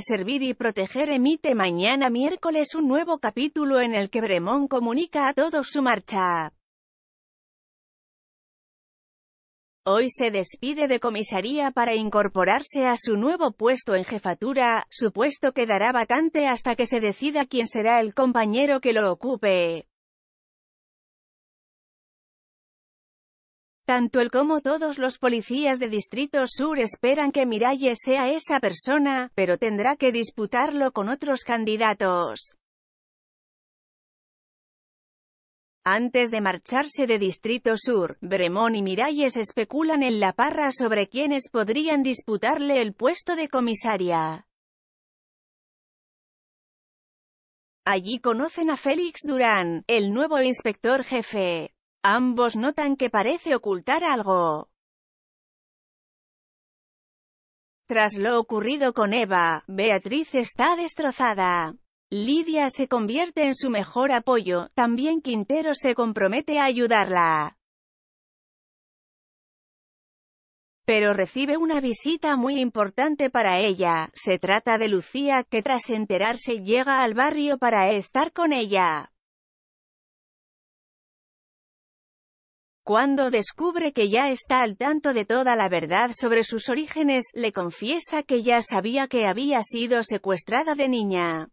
Servir y Proteger emite mañana miércoles un nuevo capítulo en el que Bremón comunica a todos su marcha. Hoy se despide de comisaría para incorporarse a su nuevo puesto en jefatura, su puesto quedará vacante hasta que se decida quién será el compañero que lo ocupe. Tanto él como todos los policías de Distrito Sur esperan que Miralles sea esa persona, pero tendrá que disputarlo con otros candidatos. Antes de marcharse de Distrito Sur, Bremón y Miralles especulan en la parra sobre quienes podrían disputarle el puesto de comisaria. Allí conocen a Félix Durán, el nuevo inspector jefe. Ambos notan que parece ocultar algo. Tras lo ocurrido con Eva, Beatriz está destrozada. Lidia se convierte en su mejor apoyo, también Quintero se compromete a ayudarla. Pero recibe una visita muy importante para ella, se trata de Lucía, que tras enterarse llega al barrio para estar con ella. Cuando descubre que ya está al tanto de toda la verdad sobre sus orígenes, le confiesa que ya sabía que había sido secuestrada de niña.